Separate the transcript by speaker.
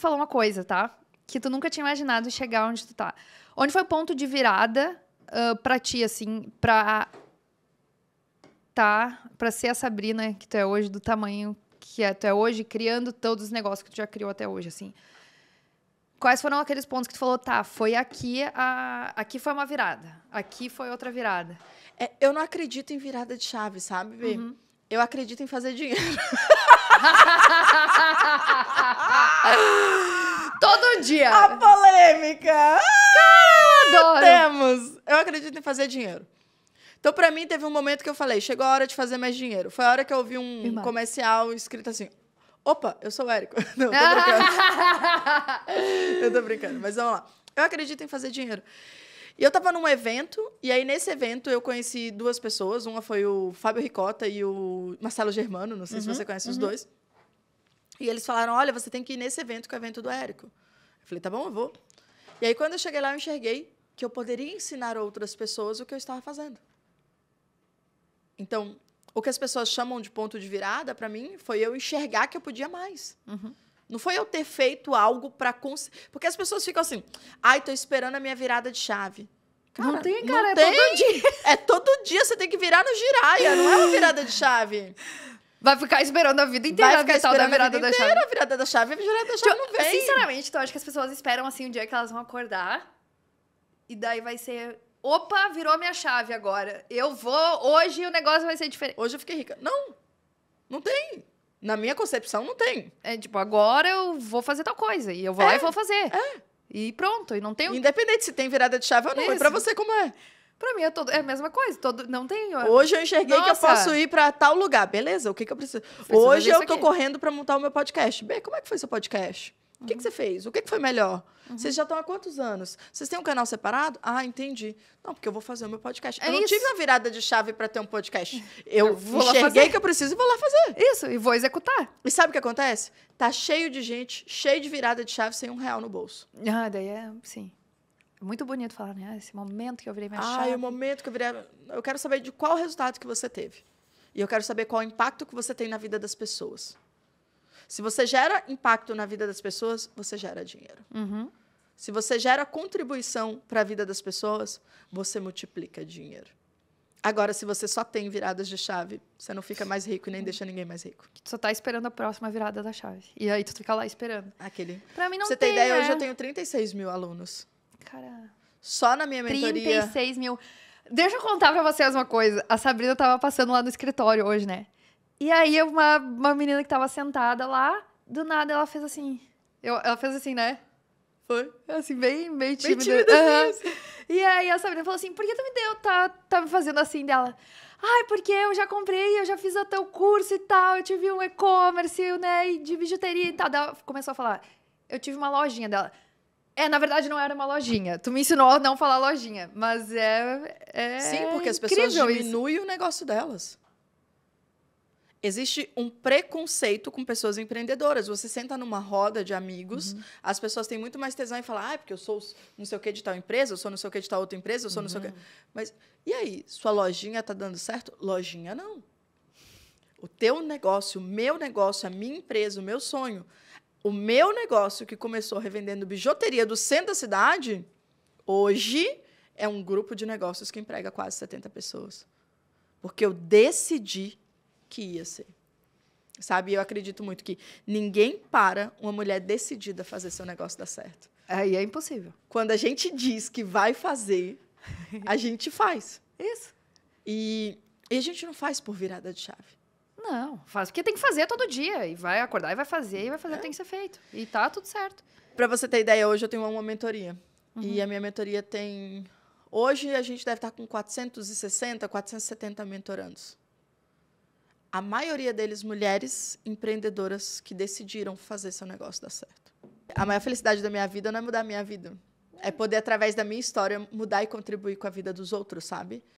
Speaker 1: falar uma coisa, tá? Que tu nunca tinha imaginado chegar onde tu tá. Onde foi o ponto de virada uh, pra ti, assim, pra tá, pra ser a Sabrina que tu é hoje, do tamanho que é, tu é hoje, criando todos os negócios que tu já criou até hoje, assim. Quais foram aqueles pontos que tu falou, tá, foi aqui, a... aqui foi uma virada, aqui foi outra virada? É, eu não acredito em virada de chave, sabe, Bê? Uhum
Speaker 2: eu acredito em fazer dinheiro. Todo dia. A polêmica. Cara, eu adoro. Temos. Eu acredito em fazer dinheiro. Então, para mim, teve um momento que eu falei: chegou a hora de fazer mais dinheiro. Foi a hora que eu ouvi um Irmã. comercial escrito assim: opa, eu sou o Érico. Não, tô brincando. eu tô brincando, mas vamos lá. Eu acredito em fazer dinheiro. E eu tava num evento, e aí nesse evento eu conheci duas pessoas. Uma foi o Fábio Ricota e o Marcelo Germano, não sei uhum, se você conhece uhum. os dois. E eles falaram: olha, você tem que ir nesse evento, que é o evento do Érico. Eu falei: tá bom, eu vou. E aí quando eu cheguei lá, eu enxerguei que eu poderia ensinar outras pessoas o que eu estava fazendo. Então, o que as pessoas chamam de ponto de virada, para mim, foi eu enxergar que eu podia mais. Uhum. Não foi eu ter feito algo para conseguir. porque as pessoas ficam assim: "Ai, tô esperando a minha virada de chave". Cara, não tem, cara, não é tem. todo dia. É todo dia você tem que virar no giraia, não é uma virada
Speaker 1: de chave. Vai ficar esperando a vida inteira. Vai ficar esperando a virada, a vida da inteira, chave. A virada da chave, a virada da tipo, chave não vem. Sinceramente, eu então, acho que as pessoas esperam assim um dia que elas vão acordar e daí vai ser Opa, virou a minha chave agora. Eu vou. Hoje o negócio vai ser diferente. Hoje eu fiquei rica. Não. Não tem. Na minha concepção, não tem. É tipo, agora eu vou fazer tal coisa. E eu vou é, lá e vou fazer. É. E pronto. E não tem. Independente se tem virada de chave ou não. É isso. pra você, como é? Pra mim é, todo, é a mesma coisa. Todo, não tem. Hoje eu enxerguei Nossa. que eu posso ir
Speaker 2: pra tal lugar. Beleza, o que, que eu preciso? preciso Hoje eu tô aqui. correndo pra montar o meu podcast. Bem, como é que foi seu podcast? O que, que você fez? O que, que foi melhor? Uhum. Vocês já estão há quantos anos? Vocês têm um canal separado? Ah, entendi. Não, porque eu vou fazer o meu podcast. É eu não tive a virada de chave para ter um podcast. Eu, eu vou enxerguei lá fazer. que eu preciso e vou lá fazer. Isso, e vou executar. E sabe o que acontece? Tá cheio de gente, cheio de virada de chave, sem um real no bolso.
Speaker 1: Ah, daí é, sim. Muito bonito falar, né? Ah, esse momento que eu virei minha ah, chave. Ah, é o
Speaker 2: momento que eu virei... Eu quero saber de qual resultado que você teve. E eu quero saber qual o impacto que você tem na vida das pessoas. Se você gera impacto na vida das pessoas, você gera dinheiro. Uhum. Se você gera contribuição para a vida das pessoas, você multiplica dinheiro. Agora, se você só tem viradas de chave, você não fica mais
Speaker 1: rico e nem deixa ninguém mais rico. Tu só tá esperando a próxima virada da chave. E aí tu fica lá esperando. Aquele. Pra mim não Você tem, tem ideia, né? hoje eu tenho 36 mil alunos. Cara.
Speaker 2: Só na minha mentoria.
Speaker 1: 36 mil. Deixa eu contar pra vocês uma coisa. A Sabrina tava passando lá no escritório hoje, né? E aí uma, uma menina que tava sentada lá, do nada ela fez assim. Eu, ela fez assim, né? Foi. Assim, bem, bem tímida. Bem tímida assim, assim. E aí a Sabrina falou assim: por que tu me deu? Tá, tá me fazendo assim dela? Ai, porque eu já comprei, eu já fiz até o curso e tal, eu tive um e-commerce, né, de bijuteria e tal. ela começou a falar: eu tive uma lojinha dela. É, na verdade não era uma lojinha. Tu me ensinou a não falar lojinha, mas é. é Sim, porque as pessoas diminuem isso. o negócio delas
Speaker 2: existe um preconceito com pessoas empreendedoras. Você senta numa roda de amigos, uhum. as pessoas têm muito mais tesão em falar, ah, é porque eu sou não sei o que de tal empresa, eu sou não sei o que de tal outra empresa, eu sou uhum. não sei o que. Uhum. Mas e aí, sua lojinha tá dando certo? Lojinha não. O teu negócio, o meu negócio, a minha empresa, o meu sonho, o meu negócio que começou revendendo bijuteria do centro da cidade, hoje é um grupo de negócios que emprega quase 70 pessoas. Porque eu decidi que ia ser. Sabe? Eu acredito muito que ninguém para uma mulher decidida a fazer seu negócio dar certo. Aí é, é impossível. Quando a gente diz que vai fazer,
Speaker 1: a gente faz. Isso. E, e a gente não faz por virada de chave. Não, faz porque tem que fazer todo dia. E vai acordar e vai fazer, e vai fazer, é. tem que ser feito. E tá tudo certo. Pra você ter ideia, hoje eu tenho uma mentoria. Uhum. E a minha mentoria tem. Hoje
Speaker 2: a gente deve estar com 460, 470 mentorandos a maioria deles mulheres empreendedoras que decidiram fazer seu negócio dar certo. A maior felicidade da minha vida não é mudar a minha vida. É poder, através da minha história, mudar e contribuir com a vida dos outros, sabe?